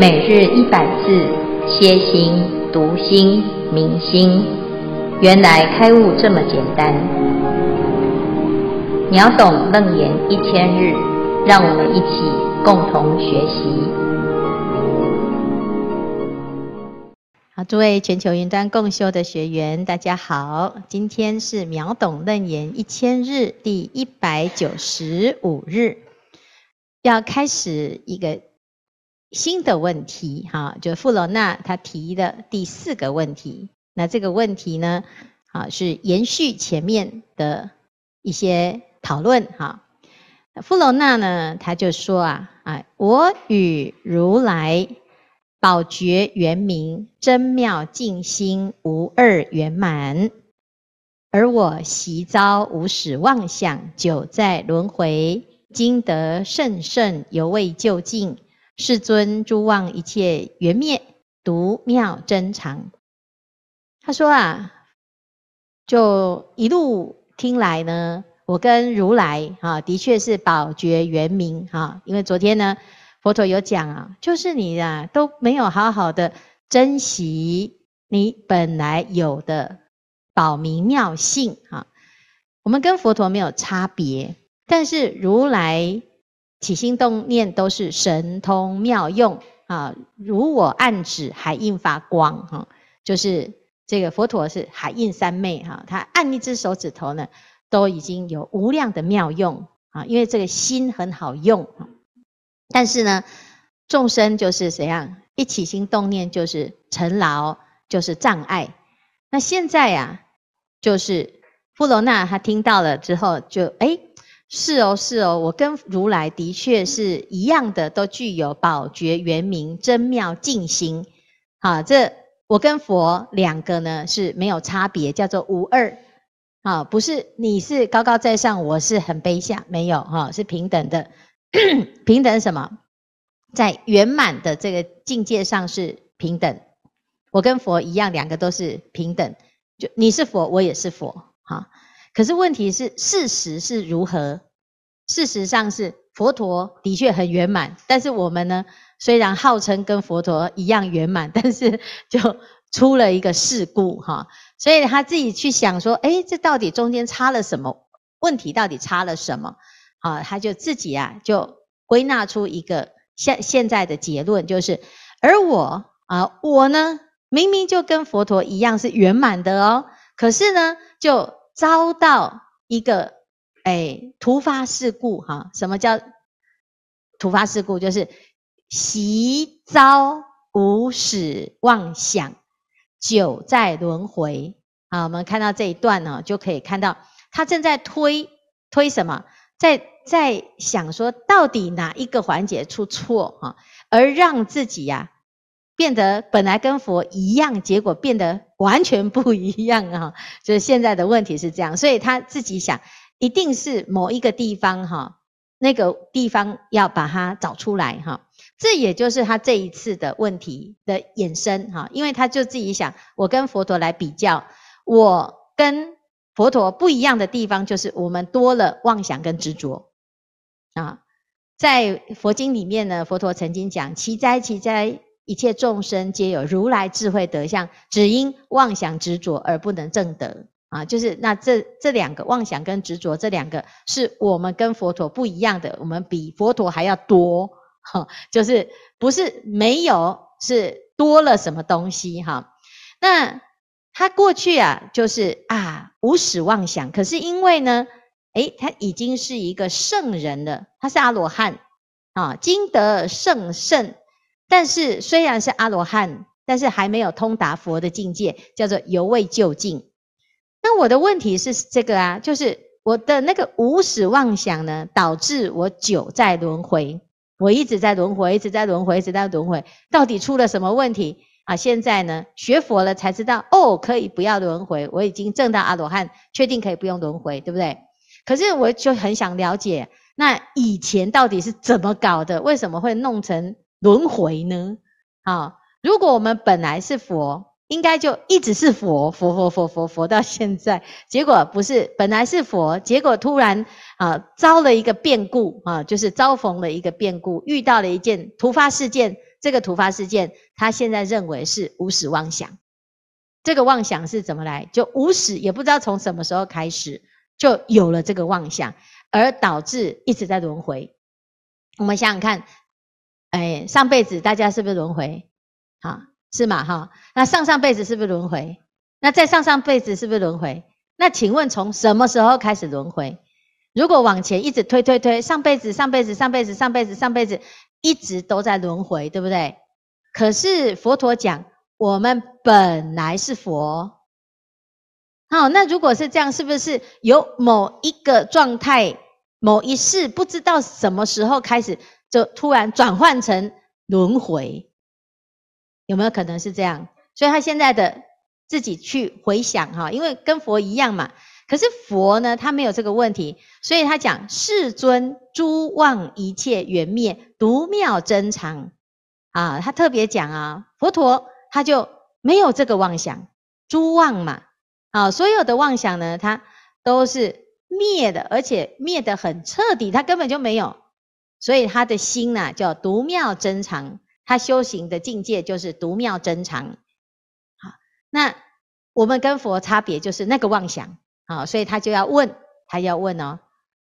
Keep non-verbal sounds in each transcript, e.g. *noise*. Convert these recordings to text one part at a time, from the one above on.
每日一百字，歇心、读心、明心，原来开悟这么简单。秒懂楞严一千日，让我们一起共同学习。好，诸位全球云端共修的学员，大家好，今天是秒懂楞严一千日第一百九十五日，要开始一个。新的问题，哈，就富罗娜他提的第四个问题。那这个问题呢，啊，是延续前面的一些讨论，哈。富罗娜呢，他就说啊，啊，我与如来，宝觉圆明真妙净心无二圆满，而我习遭无始妄想，久在轮回，今得甚圣犹未究竟。世尊诸望一切缘灭，独妙真常。他说啊，就一路听来呢，我跟如来啊，的确是宝觉圆明啊。因为昨天呢，佛陀有讲啊，就是你啊都没有好好的珍惜你本来有的宝明妙性啊。我们跟佛陀没有差别，但是如来。起心动念都是神通妙用啊！如我按指，海印发光哈，就是这个佛陀是海印三昧哈，他按一只手指头呢，都已经有无量的妙用啊，因为这个心很好用。但是呢，众生就是怎样一起心动念，就是尘劳，就是障碍。那现在呀，就是富罗娜她听到了之后，就哎。是哦，是哦，我跟如来的确是一样的，都具有宝觉元明、真妙净心。好，这我跟佛两个呢是没有差别，叫做无二。好，不是你是高高在上，我是很卑下，没有哈，是平等的。*clears throat* 平等什么？在圆满的这个境界上是平等。我跟佛一样，两个都是平等。就你是佛，我也是佛。哈。可是问题是，事实是如何？事实上是佛陀的确很圆满，但是我们呢，虽然号称跟佛陀一样圆满，但是就出了一个事故哈，所以他自己去想说，哎，这到底中间差了什么？问题到底差了什么？啊，他就自己啊，就归纳出一个现现在的结论，就是，而我啊，我呢，明明就跟佛陀一样是圆满的哦，可是呢，就。遭到一个哎突发事故哈，什么叫突发事故？就是习遭无始妄想，九在轮回。啊。我们看到这一段呢，就可以看到他正在推推什么，在在想说到底哪一个环节出错啊，而让自己呀。变得本来跟佛一样，结果变得完全不一样啊！就是现在的问题是这样，所以他自己想，一定是某一个地方哈，那个地方要把它找出来哈。这也就是他这一次的问题的衍生哈，因为他就自己想，我跟佛陀来比较，我跟佛陀不一样的地方就是我们多了妄想跟执着啊。在佛经里面呢，佛陀曾经讲：奇哉，奇哉！一切众生皆有如来智慧德相，只因妄想执着而不能正得啊！就是那这这两个妄想跟执着，这两个是我们跟佛陀不一样的，我们比佛陀还要多，哈，就是不是没有，是多了什么东西哈？那他过去啊，就是啊无始妄想，可是因为呢，诶，他已经是一个圣人了，他是阿罗汉啊，经得圣圣。但是虽然是阿罗汉，但是还没有通达佛的境界，叫做犹未就近。那我的问题是这个啊，就是我的那个无始妄想呢，导致我久在轮回，我一直在轮回，一直在轮回，一直在轮回。到底出了什么问题啊？现在呢，学佛了才知道，哦，可以不要轮回，我已经证到阿罗汉，确定可以不用轮回，对不对？可是我就很想了解，那以前到底是怎么搞的？为什么会弄成？轮回呢？啊，如果我们本来是佛，应该就一直是佛，佛佛佛佛佛到现在。结果不是本来是佛，结果突然啊遭了一个变故啊，就是遭逢了一个变故，遇到了一件突发事件。这个突发事件，他现在认为是无始妄想。这个妄想是怎么来？就无始也不知道从什么时候开始就有了这个妄想，而导致一直在轮回。我们想想看。哎，上辈子大家是不是轮回？好，是吗？哈，那上上辈子是不是轮回？那再上上辈子是不是轮回？那请问从什么时候开始轮回？如果往前一直推推推，上辈子上辈子上辈子上辈子上辈子一直都在轮回，对不对？可是佛陀讲，我们本来是佛。好，那如果是这样，是不是有某一个状态、某一世，不知道什么时候开始？就突然转换成轮回，有没有可能是这样？所以他现在的自己去回想哈，因为跟佛一样嘛。可是佛呢，他没有这个问题，所以他讲世尊诸妄一切圆灭，独妙真常啊。他特别讲啊，佛陀他就没有这个妄想，诸妄嘛啊，所有的妄想呢，他都是灭的，而且灭的很彻底，他根本就没有。所以他的心呢，叫独妙真藏，他修行的境界就是独妙真藏。好，那我们跟佛差别就是那个妄想。好，所以他就要问，他要问哦，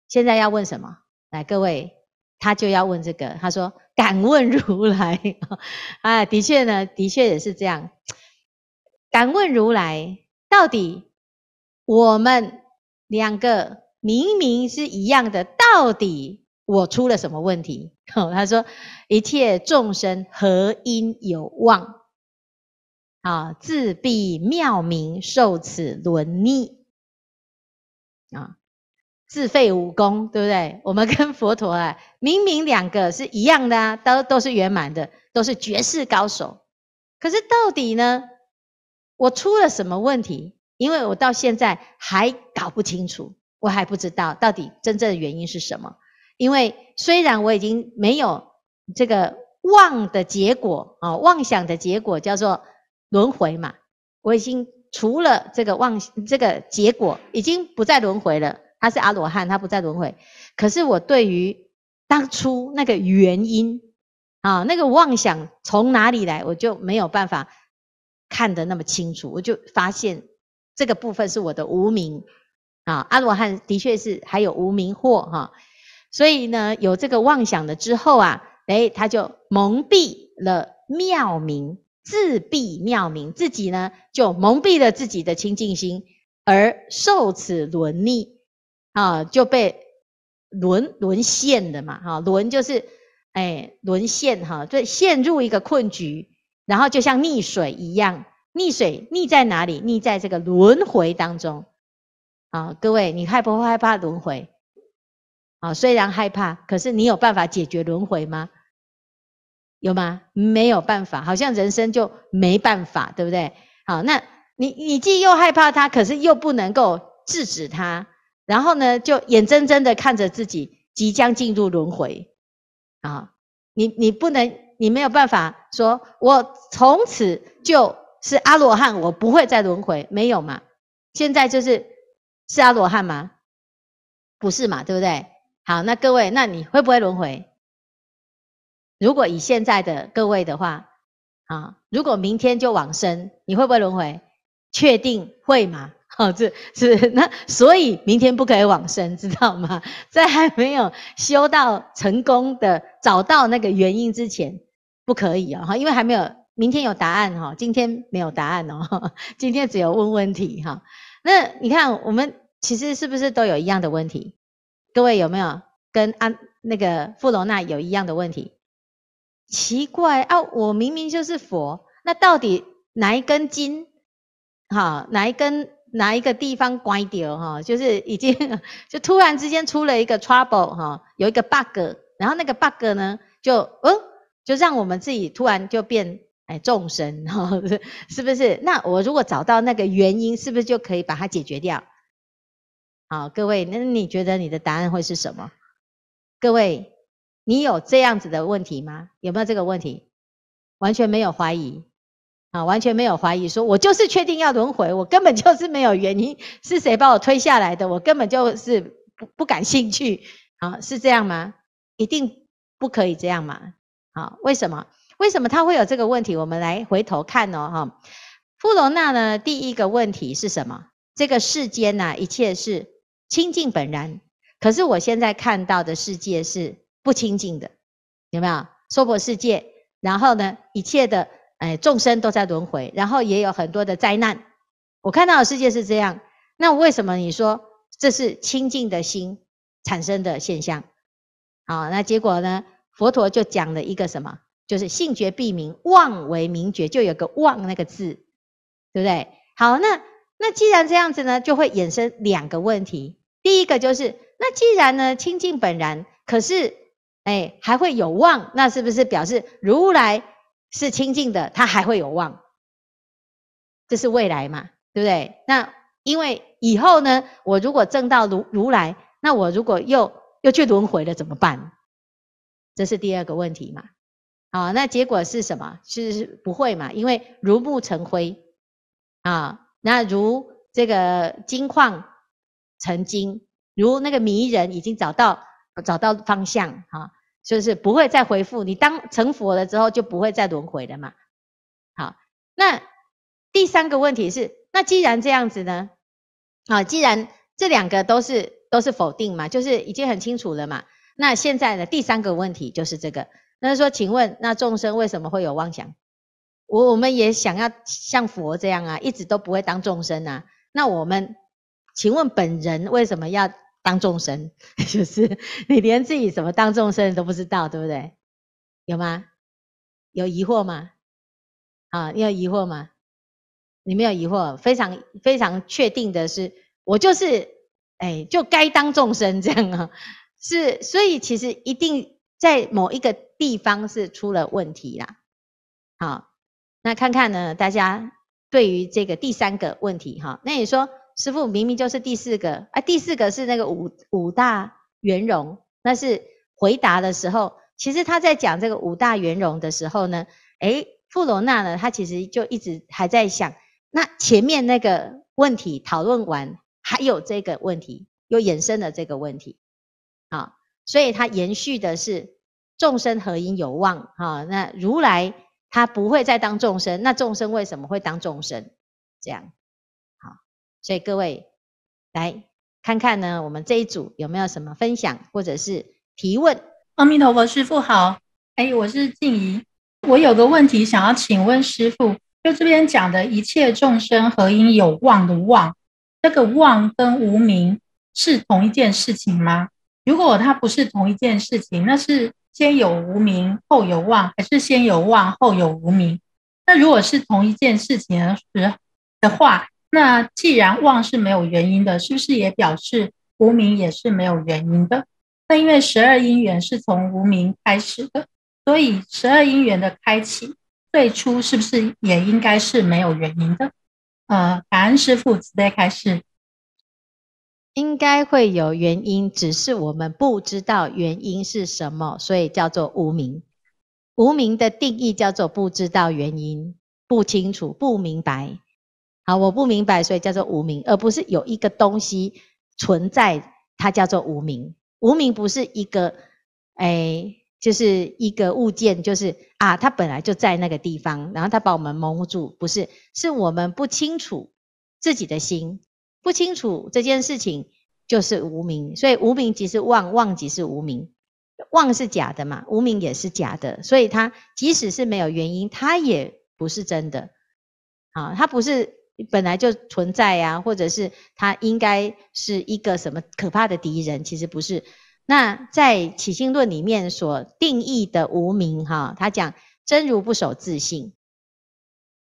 现在要问什么？来，各位，他就要问这个。他说：“敢问如来啊，的确呢，的确也是这样。敢问如来，到底我们两个明明是一样的，到底？”我出了什么问题？*laughs* 他说：“一切众生何因有望？啊，自必妙明，受此轮逆啊，自废武功，对不对？我们跟佛陀啊，明明两个是一样的啊，都都是圆满的，都是绝世高手。可是到底呢？我出了什么问题？因为我到现在还搞不清楚，我还不知道到底真正的原因是什么。”因为虽然我已经没有这个妄的结果啊，妄想的结果叫做轮回嘛。我已经除了这个妄这个结果，已经不再轮回了。他是阿罗汉，他不再轮回。可是我对于当初那个原因啊，那个妄想从哪里来，我就没有办法看得那么清楚。我就发现这个部分是我的无名啊。阿罗汉的确是还有无名惑哈。所以呢，有这个妄想了之后啊，诶，他就蒙蔽了妙明，自蔽妙明，自己呢就蒙蔽了自己的清净心，而受此轮逆啊，就被轮沦陷的嘛，哈，轮就是哎沦陷哈，就陷入一个困局，然后就像溺水一样，溺水溺在哪里？溺在这个轮回当中，啊，各位，你害不害怕轮回？啊，虽然害怕，可是你有办法解决轮回吗？有吗？没有办法，好像人生就没办法，对不对？好，那你你既又害怕他，可是又不能够制止他，然后呢，就眼睁睁的看着自己即将进入轮回啊！你你不能，你没有办法说，我从此就是阿罗汉，我不会再轮回，没有嘛？现在就是是阿罗汉吗？不是嘛，对不对？好，那各位，那你会不会轮回？如果以现在的各位的话，啊，如果明天就往生，你会不会轮回？确定会吗？好，这是那所以明天不可以往生，知道吗？在还没有修到成功的、找到那个原因之前，不可以哦。哈，因为还没有，明天有答案哈，今天没有答案哦，*laughs* 今天只有问问题哈。那你看，我们其实是不是都有一样的问题？各位有没有跟安那个富罗娜有一样的问题？奇怪啊，我明明就是佛，那到底哪一根筋？哈，哪一根哪一个地方乖掉？哈，就是已经就突然之间出了一个 trouble 哈，有一个 bug，然后那个 bug 呢，就嗯，就让我们自己突然就变哎众生哈，*laughs* 是不是？那我如果找到那个原因，是不是就可以把它解决掉？好，各位，那你觉得你的答案会是什么？各位，你有这样子的问题吗？有没有这个问题？完全没有怀疑啊，完全没有怀疑，说我就是确定要轮回，我根本就是没有原因，是谁把我推下来的？我根本就是不不感兴趣啊，是这样吗？一定不可以这样嘛？啊，为什么？为什么他会有这个问题？我们来回头看哦，哈，富罗娜呢？第一个问题是什么？这个世间呐，一切是。清净本然，可是我现在看到的世界是不清净的，有没有娑婆世界？然后呢，一切的哎众生都在轮回，然后也有很多的灾难。我看到的世界是这样，那为什么你说这是清净的心产生的现象？好，那结果呢？佛陀就讲了一个什么？就是性觉必明，妄为明觉，就有个妄那个字，对不对？好，那那既然这样子呢，就会衍生两个问题。第一个就是，那既然呢清净本然，可是，哎，还会有望，那是不是表示如来是清净的，他还会有望？这是未来嘛，对不对？那因为以后呢，我如果证到如如来，那我如果又又去轮回了怎么办？这是第二个问题嘛？好，那结果是什么？是不会嘛？因为如木成灰啊，那如这个金矿。曾经，如那个迷人已经找到找到方向哈，就是不会再回复你。当成佛了之后就不会再轮回了嘛。好，那第三个问题是，那既然这样子呢，啊，既然这两个都是都是否定嘛，就是已经很清楚了嘛。那现在的第三个问题就是这个，那说请问那众生为什么会有妄想？我我们也想要像佛这样啊，一直都不会当众生啊，那我们。请问本人为什么要当众生？*laughs* 就是你连自己怎么当众生都不知道，对不对？有吗？有疑惑吗？啊，你有疑惑吗？你没有疑惑，非常非常确定的是，我就是哎，就该当众生这样啊。是，所以其实一定在某一个地方是出了问题啦。好，那看看呢，大家对于这个第三个问题哈，那你说。师傅明明就是第四个，啊，第四个是那个五五大圆融，那是回答的时候。其实他在讲这个五大圆融的时候呢，诶，富罗娜呢，他其实就一直还在想，那前面那个问题讨论完，还有这个问题又衍生了这个问题，啊，所以他延续的是众生合因有望，哈，那如来他不会再当众生，那众生为什么会当众生？这样。所以各位，来看看呢，我们这一组有没有什么分享或者是提问？阿弥陀佛，师傅好。哎，我是静怡，我有个问题想要请问师傅，就这边讲的一切众生何因有望的望，这个望跟无名是同一件事情吗？如果它不是同一件事情，那是先有无名后有望，还是先有望后有无名？那如果是同一件事情时的话？那既然忘是没有原因的，是不是也表示无名也是没有原因的？那因为十二因缘是从无名开始的，所以十二因缘的开启最初是不是也应该是没有原因的？呃，感恩师傅直接开始，应该会有原因，只是我们不知道原因是什么，所以叫做无名。无名的定义叫做不知道原因、不清楚、不明白。啊，我不明白，所以叫做无名，而不是有一个东西存在，它叫做无名。无名不是一个，哎，就是一个物件，就是啊，它本来就在那个地方，然后它把我们蒙住，不是？是我们不清楚自己的心，不清楚这件事情就是无名。所以无名即是妄，妄即是无名，妄是假的嘛，无名也是假的，所以它即使是没有原因，它也不是真的。啊，它不是。本来就存在呀，或者是他应该是一个什么可怕的敌人，其实不是。那在《起心论》里面所定义的无名哈，他讲真如不守自性，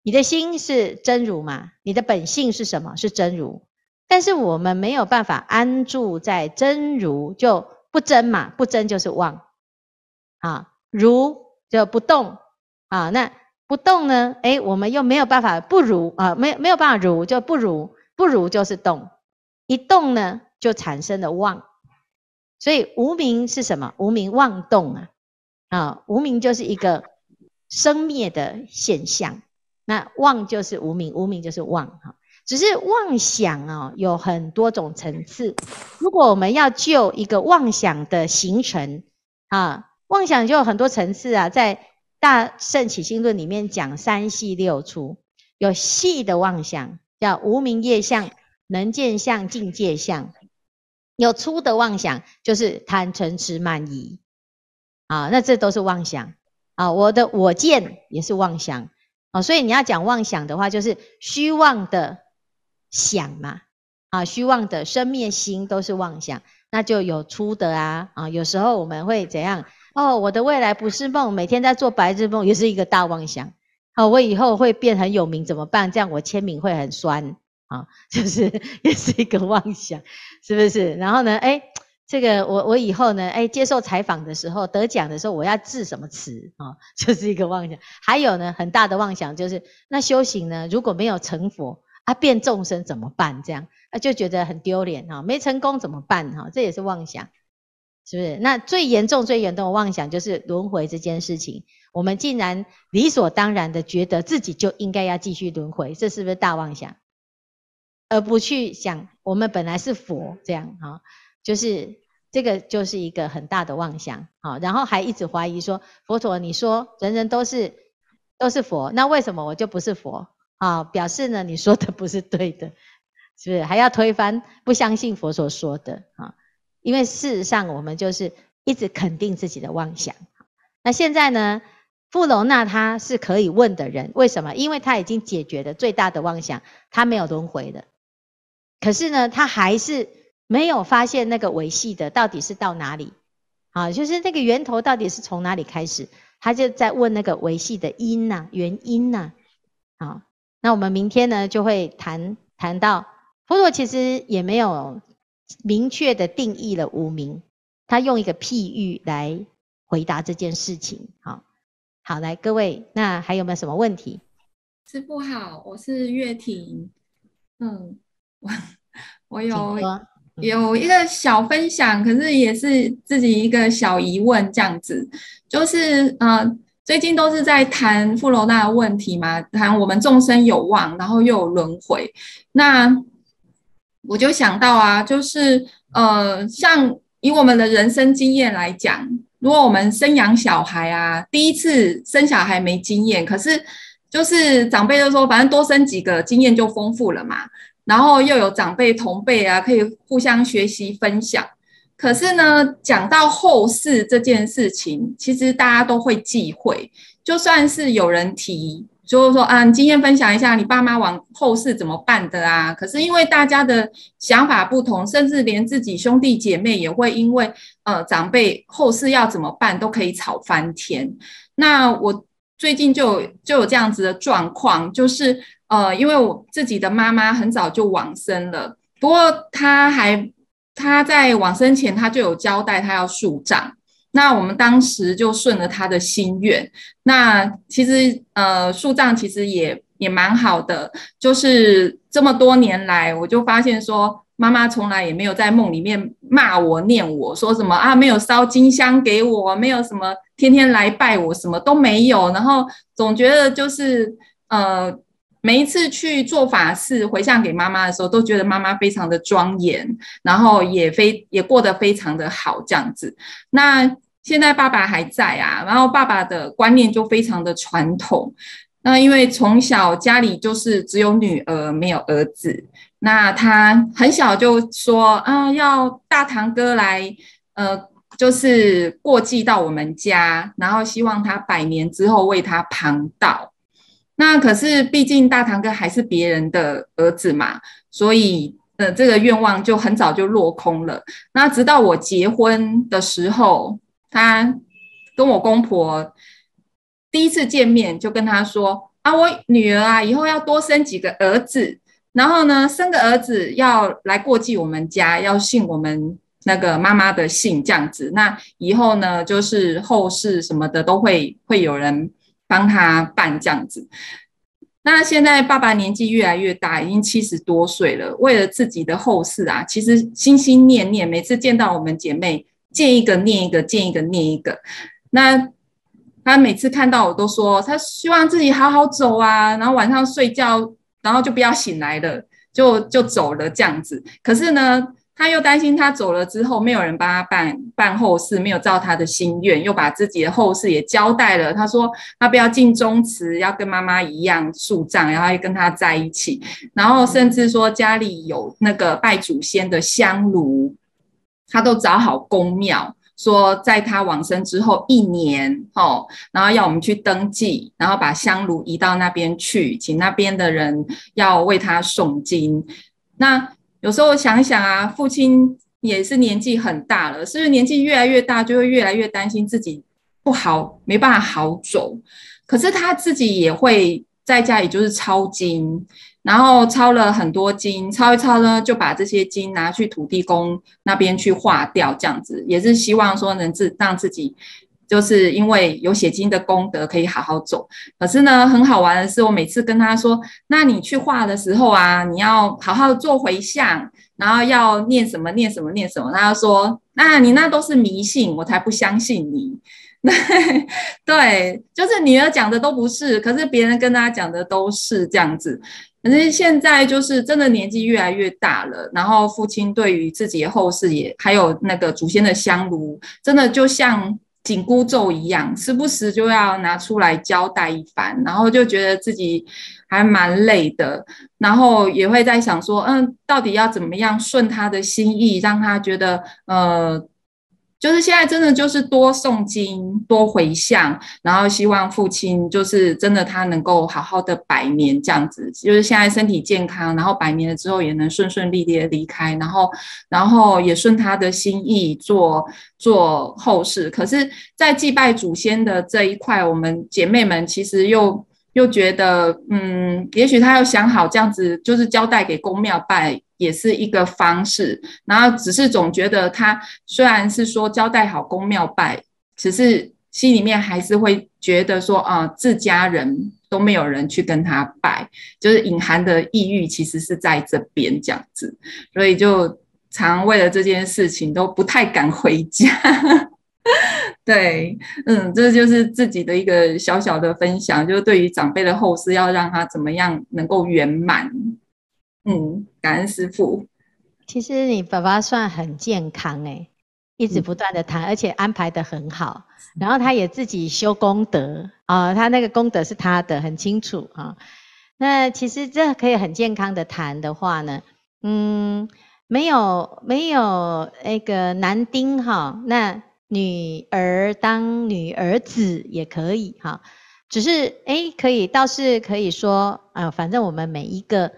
你的心是真如嘛？你的本性是什么？是真如，但是我们没有办法安住在真如，就不争嘛，不争就是妄啊，如就不动啊，那。不动呢？哎，我们又没有办法不如啊，没没有办法如，就不如，不如就是动，一动呢就产生了妄，所以无名是什么？无名妄动啊，啊，无名就是一个生灭的现象，那妄就是无名，无名就是妄哈，只是妄想哦有很多种层次，如果我们要就一个妄想的形成啊，妄想就有很多层次啊，在。大圣起心论里面讲三系六出，有细的妄想叫无名业相、能见相、境界相，有粗的妄想就是贪、嗔痴、慢、疑，啊，那这都是妄想，啊，我的我见也是妄想，啊，所以你要讲妄想的话，就是虚妄的想嘛，啊，虚妄的生灭心都是妄想，那就有粗的啊，啊，有时候我们会怎样？哦，我的未来不是梦，每天在做白日梦，也是一个大妄想。啊，我以后会变很有名，怎么办？这样我签名会很酸啊，*laughs* 就是也是一个妄想，是不是？然后呢，哎，这个我我以后呢，哎，接受采访的时候得奖的时候我要致什么词啊？*laughs* 就是一个妄想。还有呢，很大的妄想就是那修行呢，如果没有成佛啊，变众生怎么办？这样啊，就觉得很丢脸啊，没成功怎么办？哈，这也是妄想。是不是？那最严重、最严重的妄想就是轮回这件事情，我们竟然理所当然的觉得自己就应该要继续轮回，这是不是大妄想？而不去想我们本来是佛，这样哈，就是这个就是一个很大的妄想啊。然后还一直怀疑说，佛陀你说人人都是都是佛，那为什么我就不是佛啊？表示呢，你说的不是对的，是不是？还要推翻，不相信佛所说的啊？因为事实上，我们就是一直肯定自己的妄想。那现在呢，富隆那他是可以问的人，为什么？因为他已经解决了最大的妄想，他没有轮回的。可是呢，他还是没有发现那个维系的到底是到哪里？啊，就是那个源头到底是从哪里开始？他就在问那个维系的因呐，原因呐。啊，那我们明天呢就会谈谈到佛陀其实也没有。明确的定义了无名，他用一个譬喻来回答这件事情。好，好，来各位，那还有没有什么问题？师傅好，我是月婷。嗯，我 *laughs* 我有有一个小分享，可是也是自己一个小疑问这样子，就是呃，最近都是在谈富罗那问题嘛，谈我们众生有望，然后又有轮回，那。我就想到啊，就是呃，像以我们的人生经验来讲，如果我们生养小孩啊，第一次生小孩没经验，可是就是长辈就说，反正多生几个，经验就丰富了嘛。然后又有长辈同辈啊，可以互相学习分享。可是呢，讲到后事这件事情，其实大家都会忌讳，就算是有人提。就是说，嗯，今天分享一下你爸妈往后事怎么办的啊？可是因为大家的想法不同，甚至连自己兄弟姐妹也会因为，呃，长辈后事要怎么办都可以吵翻天。那我最近就就有这样子的状况，就是，呃，因为我自己的妈妈很早就往生了，不过她还她在往生前她就有交代她要树葬。那我们当时就顺了他的心愿。那其实，呃，树葬其实也也蛮好的。就是这么多年来，我就发现说，妈妈从来也没有在梦里面骂我、念我说什么啊，没有烧金香给我，没有什么天天来拜我，什么都没有。然后总觉得就是，呃。每一次去做法事回向给妈妈的时候，都觉得妈妈非常的庄严，然后也非也过得非常的好这样子。那现在爸爸还在啊，然后爸爸的观念就非常的传统。那因为从小家里就是只有女儿没有儿子，那他很小就说，啊要大堂哥来，呃，就是过继到我们家，然后希望他百年之后为他旁道。那可是，毕竟大堂哥还是别人的儿子嘛，所以，呃，这个愿望就很早就落空了。那直到我结婚的时候，他跟我公婆第一次见面，就跟他说：“啊，我女儿啊，以后要多生几个儿子，然后呢，生个儿子要来过继我们家，要姓我们那个妈妈的姓，这样子。那以后呢，就是后事什么的都会会有人。”帮他办这样子，那现在爸爸年纪越来越大，已经七十多岁了。为了自己的后事啊，其实心心念念，每次见到我们姐妹，见一个念一个，见一个念一个。那他每次看到我，都说他希望自己好好走啊，然后晚上睡觉，然后就不要醒来了，就就走了这样子。可是呢？他又担心他走了之后没有人帮他办办后事，没有照他的心愿，又把自己的后事也交代了。他说他不要进宗祠，要跟妈妈一样树葬，然后要跟他在一起。然后甚至说家里有那个拜祖先的香炉，他都找好公庙，说在他往生之后一年哦，然后要我们去登记，然后把香炉移到那边去，请那边的人要为他诵经。那。有时候想想啊，父亲也是年纪很大了，是不是年纪越来越大就会越来越担心自己不好，没办法好走？可是他自己也会在家，里就是抄经，然后抄了很多经，抄一抄呢，就把这些经拿去土地公那边去化掉，这样子也是希望说能自让自己。就是因为有写经的功德，可以好好做。可是呢，很好玩的是，我每次跟他说：“那你去画的时候啊，你要好好做回向，然后要念什么念什么念什么。”他说：“那你那都是迷信，我才不相信你。*laughs* ”对，就是女儿讲的都不是，可是别人跟大家讲的都是这样子。反正现在就是真的年纪越来越大了，然后父亲对于自己后世也还有那个祖先的香炉，真的就像。紧箍咒一样，时不时就要拿出来交代一番，然后就觉得自己还蛮累的，然后也会在想说，嗯，到底要怎么样顺他的心意，让他觉得，呃。就是现在，真的就是多诵经，多回向，然后希望父亲就是真的他能够好好的百年这样子，就是现在身体健康，然后百年了之后也能顺顺利利的离开，然后然后也顺他的心意做做后事。可是，在祭拜祖先的这一块，我们姐妹们其实又又觉得，嗯，也许他要想好这样子，就是交代给公庙拜。也是一个方式，然后只是总觉得他虽然是说交代好公庙拜，只是心里面还是会觉得说啊，自家人都没有人去跟他拜，就是隐含的抑郁，其实是在这边这样子，所以就常为了这件事情都不太敢回家。*laughs* 对，嗯，这就是自己的一个小小的分享，就是对于长辈的后事要让他怎么样能够圆满，嗯。感恩师傅，其实你爸爸算很健康哎，一直不断的谈，而且安排的很好，然后他也自己修功德啊，他那个功德是他的很清楚啊。那其实这可以很健康的谈的话呢，嗯，没有没有那个男丁哈，那女儿当女儿子也可以哈，只是哎可以倒是可以说啊，反正我们每一个。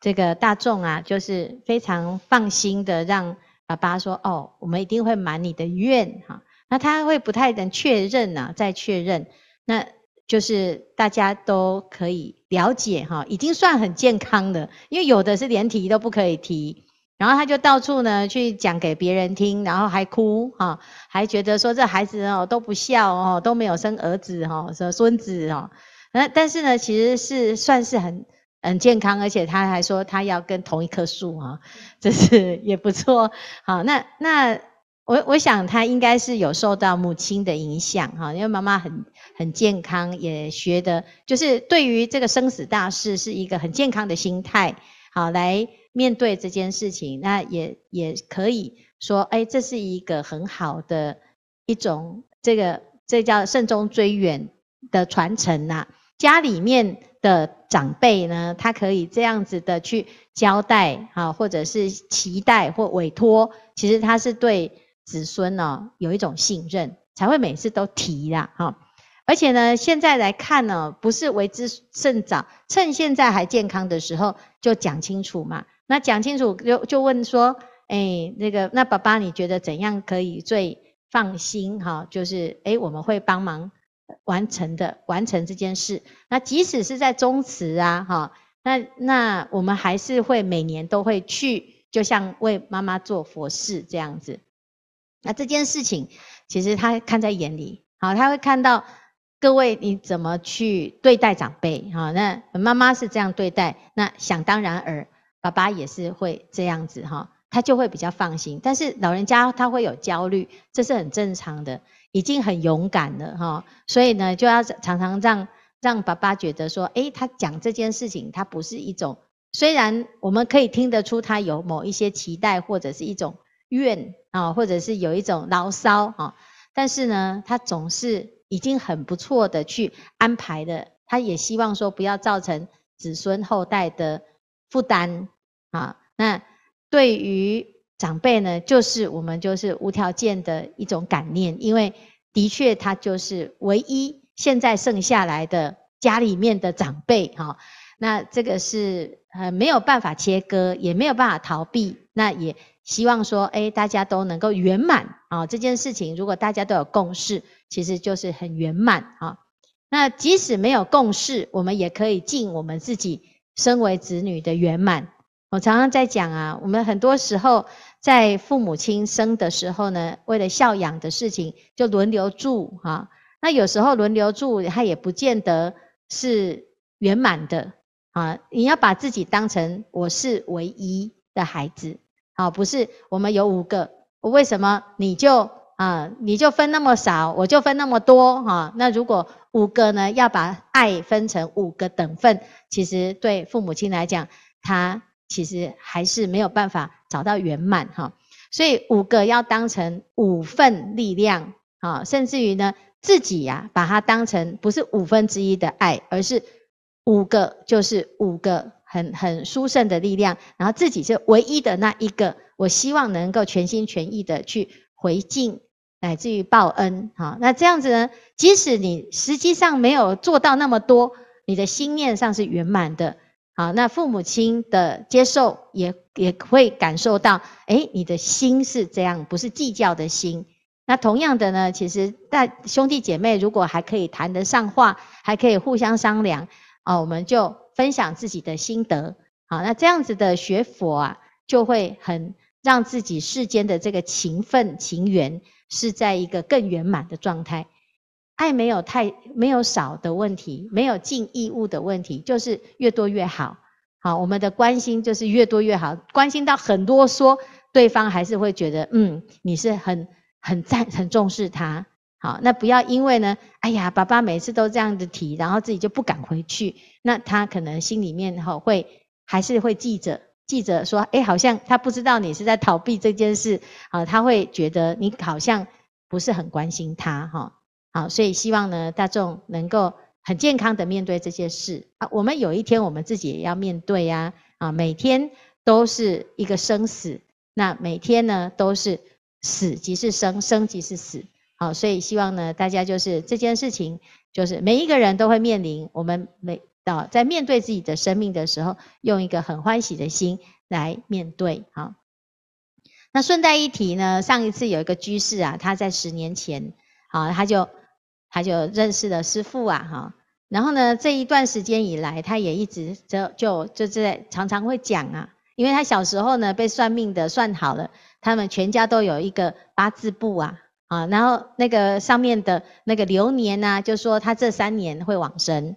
这个大众啊，就是非常放心的，让爸爸说哦，我们一定会满你的愿哈。那他会不太能确认啊，再确认，那就是大家都可以了解哈，已经算很健康的，因为有的是连提都不可以提。然后他就到处呢去讲给别人听，然后还哭哈，还觉得说这孩子哦都不孝哦，都没有生儿子哈，说孙子哈。那但是呢，其实是算是很。很健康，而且他还说他要跟同一棵树啊，这是也不错。好，那那我我想他应该是有受到母亲的影响哈，因为妈妈很很健康，也学的就是对于这个生死大事是一个很健康的心态，好来面对这件事情。那也也可以说，哎，这是一个很好的一种这个这叫慎终追远的传承呐。家里面的长辈呢，他可以这样子的去交代啊，或者是期待或委托，其实他是对子孙呢有一种信任，才会每次都提啦哈。而且呢，现在来看呢，不是为之甚早，趁现在还健康的时候就讲清楚嘛。那讲清楚就就问说，哎，那个，那爸爸你觉得怎样可以最放心哈？就是哎，我们会帮忙。完成的完成这件事，那即使是在宗祠啊，哈，那那我们还是会每年都会去，就像为妈妈做佛事这样子。那这件事情，其实他看在眼里，好，他会看到各位你怎么去对待长辈，哈，那妈妈是这样对待，那想当然而爸爸也是会这样子，哈，他就会比较放心。但是老人家他会有焦虑，这是很正常的。已经很勇敢了哈，所以呢，就要常常让让爸爸觉得说，哎，他讲这件事情，他不是一种，虽然我们可以听得出他有某一些期待或者是一种怨啊，或者是有一种牢骚啊，但是呢，他总是已经很不错的去安排的，他也希望说不要造成子孙后代的负担啊。那对于。长辈呢，就是我们就是无条件的一种感念，因为的确他就是唯一现在剩下来的家里面的长辈哈，那这个是呃没有办法切割，也没有办法逃避。那也希望说，哎，大家都能够圆满啊，这件事情如果大家都有共识，其实就是很圆满啊。那即使没有共识，我们也可以尽我们自己身为子女的圆满。我常常在讲啊，我们很多时候。在父母亲生的时候呢，为了孝养的事情，就轮流住啊。那有时候轮流住，他也不见得是圆满的啊。你要把自己当成我是唯一的孩子啊，不是我们有五个，我为什么你就啊，你就分那么少，我就分那么多哈？那如果五个呢，要把爱分成五个等份，其实对父母亲来讲，他。其实还是没有办法找到圆满哈，所以五个要当成五份力量啊，甚至于呢自己呀把它当成不是五分之一的爱，而是五个就是五个很很殊胜的力量，然后自己是唯一的那一个，我希望能够全心全意的去回敬，乃至于报恩哈。那这样子呢，即使你实际上没有做到那么多，你的心念上是圆满的。啊，那父母亲的接受也也会感受到，哎，你的心是这样，不是计较的心。那同样的呢，其实大兄弟姐妹如果还可以谈得上话，还可以互相商量，啊，我们就分享自己的心得。好，那这样子的学佛啊，就会很让自己世间的这个情分情缘是在一个更圆满的状态。爱没有太没有少的问题，没有尽义务的问题，就是越多越好。好，我们的关心就是越多越好，关心到很多，说对方还是会觉得，嗯，你是很很赞很重视他。好，那不要因为呢，哎呀，爸爸每次都这样子提，然后自己就不敢回去，那他可能心里面哈会还是会记着记着说，哎，好像他不知道你是在逃避这件事啊，他会觉得你好像不是很关心他哈。好，所以希望呢，大众能够很健康的面对这些事啊。我们有一天，我们自己也要面对呀。啊，每天都是一个生死，那每天呢都是死即是生，生即是死。好，所以希望呢，大家就是这件事情，就是每一个人都会面临。我们每到在面对自己的生命的时候，用一个很欢喜的心来面对。好，那顺带一提呢，上一次有一个居士啊，他在十年前。好，他就他就认识了师父啊，哈，然后呢，这一段时间以来，他也一直就就就在常常会讲啊，因为他小时候呢被算命的算好了，他们全家都有一个八字簿啊，啊，然后那个上面的那个流年呢，就说他这三年会往生，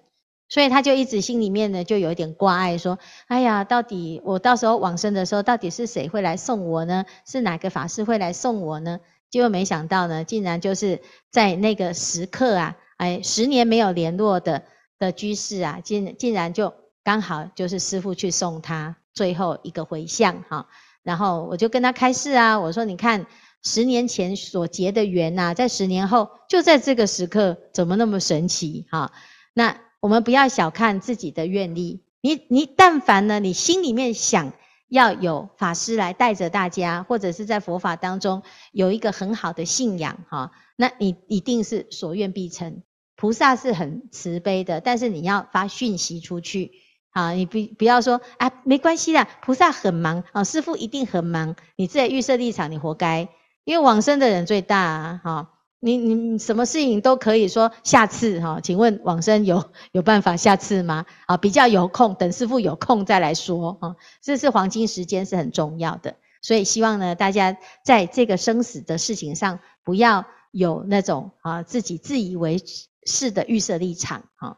所以他就一直心里面呢就有一点挂碍，说，哎呀，到底我到时候往生的时候，到底是谁会来送我呢？是哪个法师会来送我呢？结果没想到呢，竟然就是在那个时刻啊，哎，十年没有联络的的居士啊，竟竟然就刚好就是师父去送他最后一个回向哈。然后我就跟他开示啊，我说你看，十年前所结的缘呐，在十年后就在这个时刻，怎么那么神奇哈？那我们不要小看自己的愿力，你你但凡呢，你心里面想。要有法师来带着大家，或者是在佛法当中有一个很好的信仰哈，那你一定是所愿必成。菩萨是很慈悲的，但是你要发讯息出去啊，你不不要说啊，没关系的，菩萨很忙啊，师父一定很忙，你自己预设立场，你活该，因为往生的人最大啊哈。你你什么事情都可以说，下次哈，请问往生有有办法下次吗？啊，比较有空，等师傅有空再来说哦，这是黄金时间是很重要的，所以希望呢，大家在这个生死的事情上不要有那种啊自己自以为是的预设立场啊。